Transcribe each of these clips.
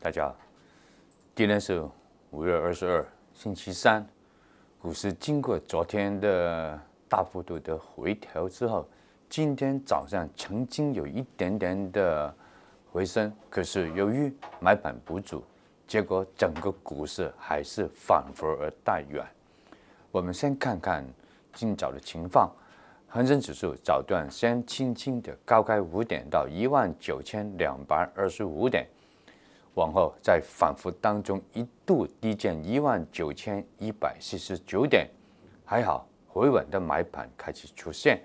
大家，今天是五月二十二，星期三。股市经过昨天的大幅度的回调之后，今天早上曾经有一点点的回升，可是由于买盘不足，结果整个股市还是反复而待远。我们先看看今早的情况，恒生指数早段先轻轻的高开五点到一万九千两百二十五点。往后在反复当中一度低见一万九千一百四十九点，还好回稳的买盘开始出现，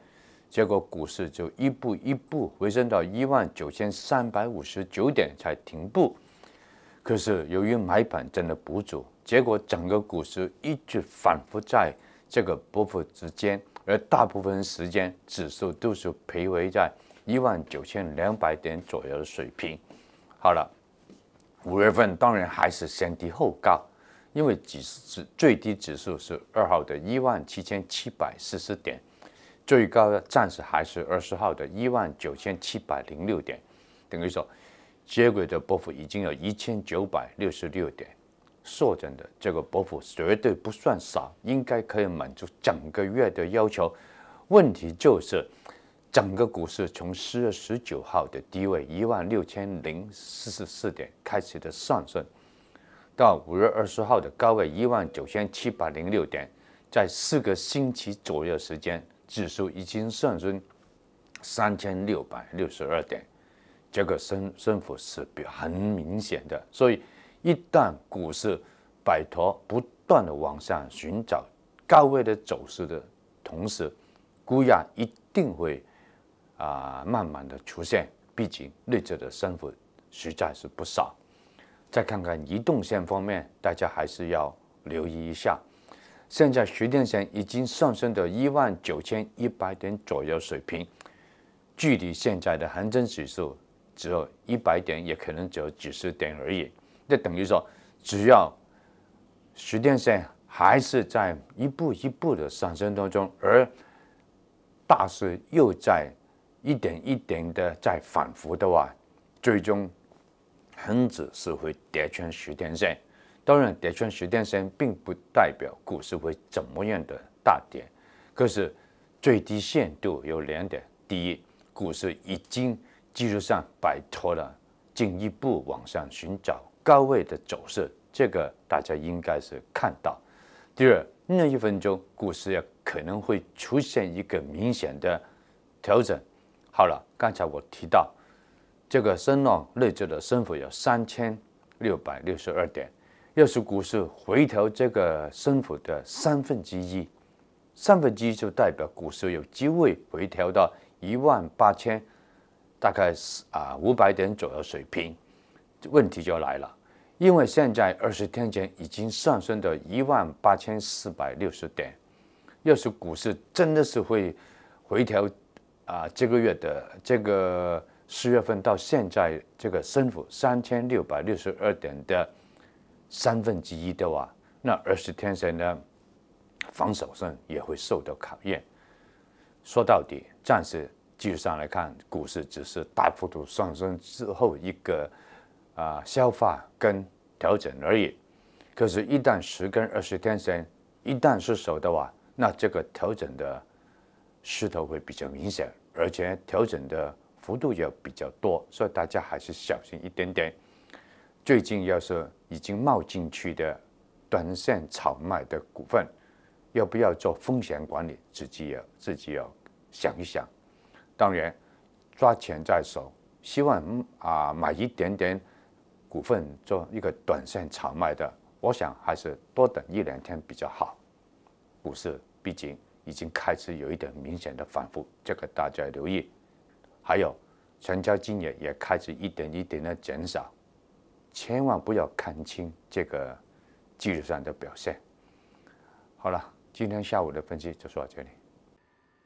结果股市就一步一步回升到一万九千三百五十九点才停步。可是由于买盘真的不足，结果整个股市一直反复在这个波幅之间，而大部分时间指数都是徘徊在一万九千两百点左右的水平。好了。五月份当然还是先低后高，因为指数最低指数是二号的一万七千七百四十点，最高的暂时还是二十号的一万九千七百零六点，等于说接轨的波幅已经有一千九百六十六点，说整的这个波幅绝对不算少，应该可以满足整个月的要求，问题就是。整个股市从四月十九号的低位一万六千零四十四点开始的上升，到五月二十号的高位一万九千七百零六点，在四个星期左右时间，指数已经上升三千六百六十二点，这个升升幅是比很明显的。所以，一旦股市摆脱不断的往上寻找高位的走势的同时，股价一定会。啊，慢慢的出现，毕竟日子的生活实在是不少。再看看移动线方面，大家还是要留意一下。现在十天线已经上升到一万九千一百点左右水平，距离现在的恒生指数只有一百点，也可能只有几十点而已。这等于说，只要十天线还是在一步一步的上升当中，而大势又在。一点一点的在反复的话，最终恒指是会跌穿十天线。当然，跌穿十天线并不代表股市会怎么样的大跌。可是最低限度有两点：第一，股市已经技术上摆脱了进一步往上寻找高位的走势，这个大家应该是看到；第二，那一分钟股市也可能会出现一个明显的调整。好了，刚才我提到，这个升浪内置的升幅有三千六百六十二点，要是股市回调这个升幅的三分之一，三分之一就代表股市有机会回调到一万八千，大概是啊五百点左右水平。问题就来了，因为现在二十天前已经上升到一万八千四百六十点，要是股市真的是会回调。啊，这个月的这个四月份到现在，这个升幅三千六百六十二点的三分之一的话，那二十天线呢防守上也会受到考验。说到底，暂时技术上来看，股市只是大幅度上升之后一个啊消化跟调整而已。可是，一旦十根二十天线一旦失守的话，那这个调整的。势头会比较明显，而且调整的幅度也比较多，所以大家还是小心一点点。最近要是已经冒进去的短线炒卖的股份，要不要做风险管理？自己要自己要想一想。当然，抓钱在手，希望啊买一点点股份做一个短线炒卖的，我想还是多等一两天比较好。股市毕竟。已经开始有一点明显的反复，这个大家留意。还有成交金额也开始一点一点的减少，千万不要看清这个技术上的表现。好了，今天下午的分析就说到这里。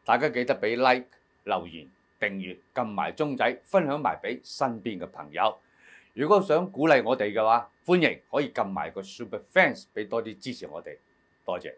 大家记得俾 like、留言、订阅、揿埋钟仔、分享埋俾身边嘅朋友。如果想鼓励我哋嘅话，欢迎可以揿埋个 super fans 俾多啲支持我哋，多谢。